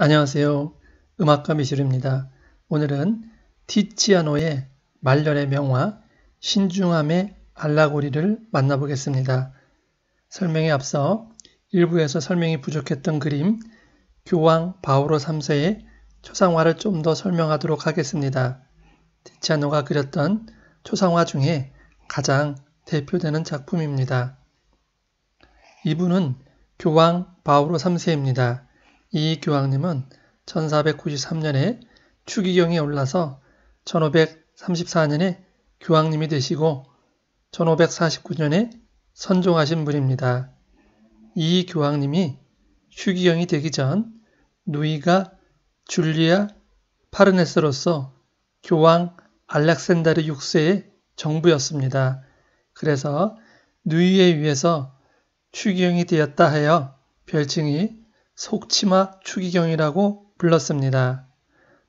안녕하세요. 음악가 미술입니다. 오늘은 티치아노의 말년의 명화 신중함의 알라고리를 만나보겠습니다. 설명에 앞서 일부에서 설명이 부족했던 그림 교황 바오로 3세의 초상화를 좀 더 설명하도록 하겠습니다. 티치아노가 그렸던 초상화 중에 가장 대표되는 작품입니다. 이분은 교황 바오로 3세입니다. 이 교황님은 1493년에 추기경에 올라서 1534년에 교황님이 되시고 1549년에 선종하신 분입니다. 이 교황님이 추기경이 되기 전 누이가 줄리아 파르네스로서 교황 알렉산다르 6세의 정부였습니다. 그래서 누이에 의해서 추기경이 되었다 하여 별칭이 속치마 추기경이라고 불렀습니다.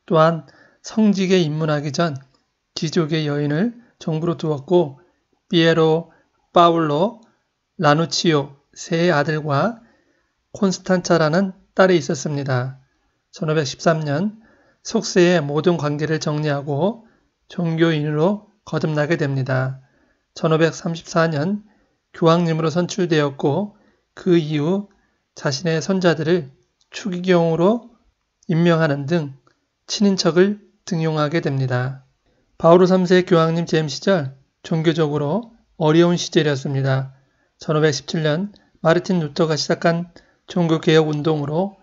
또한 성직에 입문하기 전 귀족의 여인을 정부로 두었고 피에로, 파울로, 라누치오 세 아들과 콘스탄차라는 딸이 있었습니다. 1513년 속세의 모든 관계를 정리하고 종교인으로 거듭나게 됩니다. 1534년 교황님으로 선출되었고 그 이후 자신의 손자들을 추기경으로 임명하는 등 친인척을 등용하게 됩니다. 바오로 3세 교황님 재임 시절 종교적으로 어려운 시절이었습니다. 1517년 마르틴 루터가 시작한 종교개혁 운동으로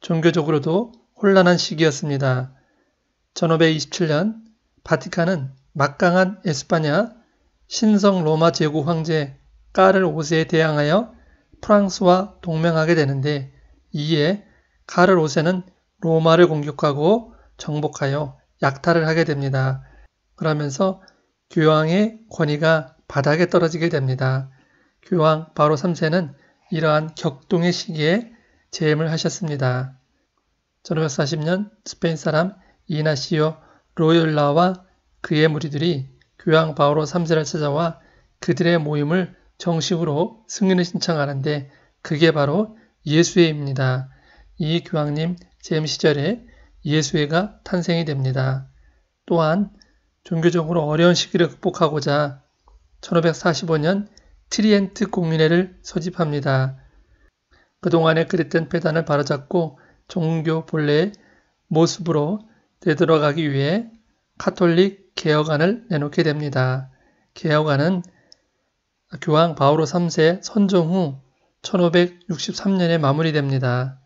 종교적으로도 혼란한 시기였습니다. 1527년 바티칸은 막강한 에스파냐 신성 로마 제국 황제 까를 5세에 대항하여 프랑스와 동맹하게 되는데 이에 카를 5세는 로마를 공격하고 정복하여 약탈을 하게 됩니다. 그러면서 교황의 권위가 바닥에 떨어지게 됩니다. 교황 바로 3세는 이러한 격동의 시기에 재임을 하셨습니다. 1540년 스페인 사람 이나시오 로열라와 그의 무리들이 교황 바오로 3세를 찾아와 그들의 모임을 정식으로 승인을 신청하는데 그게 바로 예수회입니다. 이 교황님 재임 시절에 예수회가 탄생이 됩니다. 또한 종교적으로 어려운 시기를 극복하고자 1545년 트리엔트 공민회를 소집합니다. 그동안에 그랬던 폐단을 바로잡고 종교 본래의 모습으로 되돌아가기 위해 카톨릭 개혁안을 내놓게 됩니다. 개혁안은 교황 바오로 3세 선종후 1563년에 마무리됩니다.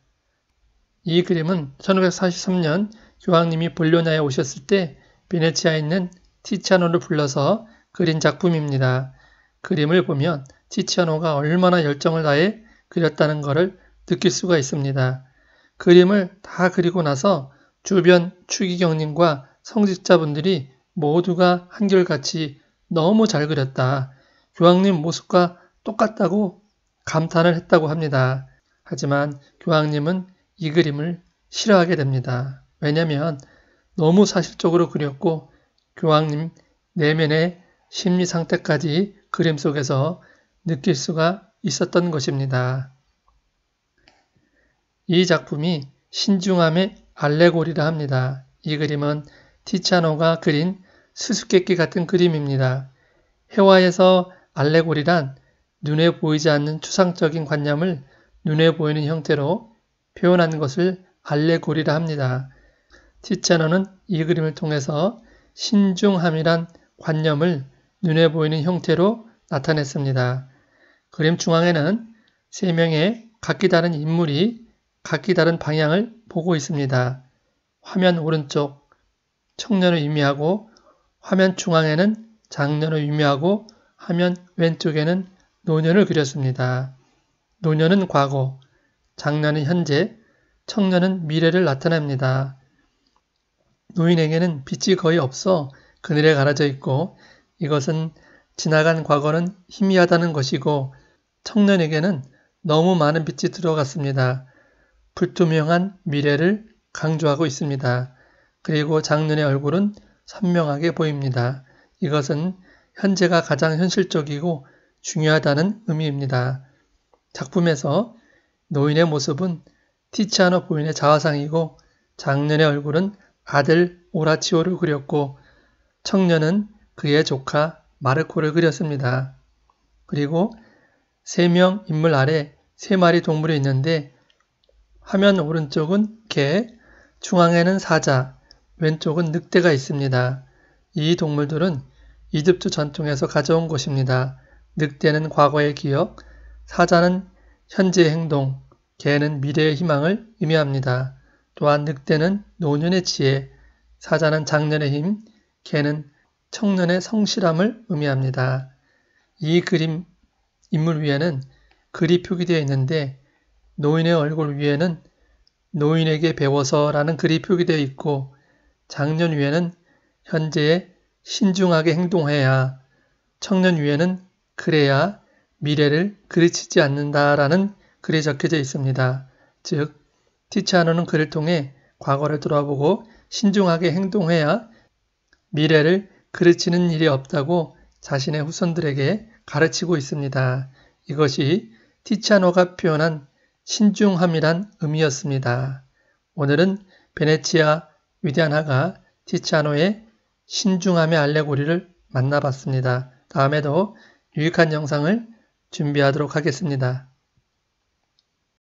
이 그림은 1543년 교황님이 볼로냐에 오셨을 때 베네치아에 있는 티치아노를 불러서 그린 작품입니다. 그림을 보면 티치아노가 얼마나 열정을 다해 그렸다는 것을 느낄 수가 있습니다. 그림을 다 그리고 나서 주변 추기경님과 성직자분들이 모두가 한결같이 너무 잘 그렸다. 교황님 모습과 똑같다고 감탄을 했다고 합니다. 하지만 교황님은 이 그림을 싫어하게 됩니다. 왜냐면 너무 사실적으로 그렸고 교황님 내면의 심리 상태까지 그림 속에서 느낄 수가 있었던 것입니다. 이 작품이 신중함의 알레고리라 합니다. 이 그림은 티차노가 그린 수수께끼 같은 그림입니다. 해화에서 알레고리란 눈에 보이지 않는 추상적인 관념을 눈에 보이는 형태로 표현한 것을 알레고리라 합니다. 티체너는 이 그림을 통해서 신중함이란 관념을 눈에 보이는 형태로 나타냈습니다. 그림 중앙에는 세 명의 각기 다른 인물이 각기 다른 방향을 보고 있습니다. 화면 오른쪽 청년을 의미하고 화면 중앙에는 장년을 의미하고 화면 왼쪽에는 노년을 그렸습니다. 노년은 과거, 장년은 현재, 청년은 미래를 나타냅니다. 노인에게는 빛이 거의 없어 그늘에 가라져 있고 이것은 지나간 과거는 희미하다는 것이고 청년에게는 너무 많은 빛이 들어갔습니다. 불투명한 미래를 강조하고 있습니다. 그리고 장년의 얼굴은 선명하게 보입니다. 이것은 현재가 가장 현실적이고 중요하다는 의미입니다. 작품에서 노인의 모습은 티치아노 부인의 자화상이고 작년의 얼굴은 아들 오라치오를 그렸고 청년은 그의 조카 마르코를 그렸습니다. 그리고 세 명 인물 아래 세 마리 동물이 있는데 화면 오른쪽은 개, 중앙에는 사자, 왼쪽은 늑대가 있습니다. 이 동물들은 이집트 전통에서 가져온 것입니다. 늑대는 과거의 기억, 사자는 현재의 행동, 개는 미래의 희망을 의미합니다. 또한 늑대는 노년의 지혜, 사자는 장년의 힘, 개는 청년의 성실함을 의미합니다. 이 그림 인물 위에는 글이 표기되어 있는데 노인의 얼굴 위에는 노인에게 배워서라는 글이 표기되어 있고 장년 위에는 현재의 신중하게 행동해야 청년위에는 그래야 미래를 그르치지 않는다라는 글이 적혀져 있습니다. 즉, 티치아노는 글을 통해 과거를 돌아보고 신중하게 행동해야 미래를 그르치는 일이 없다고 자신의 후손들에게 가르치고 있습니다. 이것이 티치아노가 표현한 신중함이란 의미였습니다. 오늘은 베네치아 위대한 하가 티치아노의 신중함의 알레고리를 만나봤습니다. 다음에도 유익한 영상을 준비하도록 하겠습니다.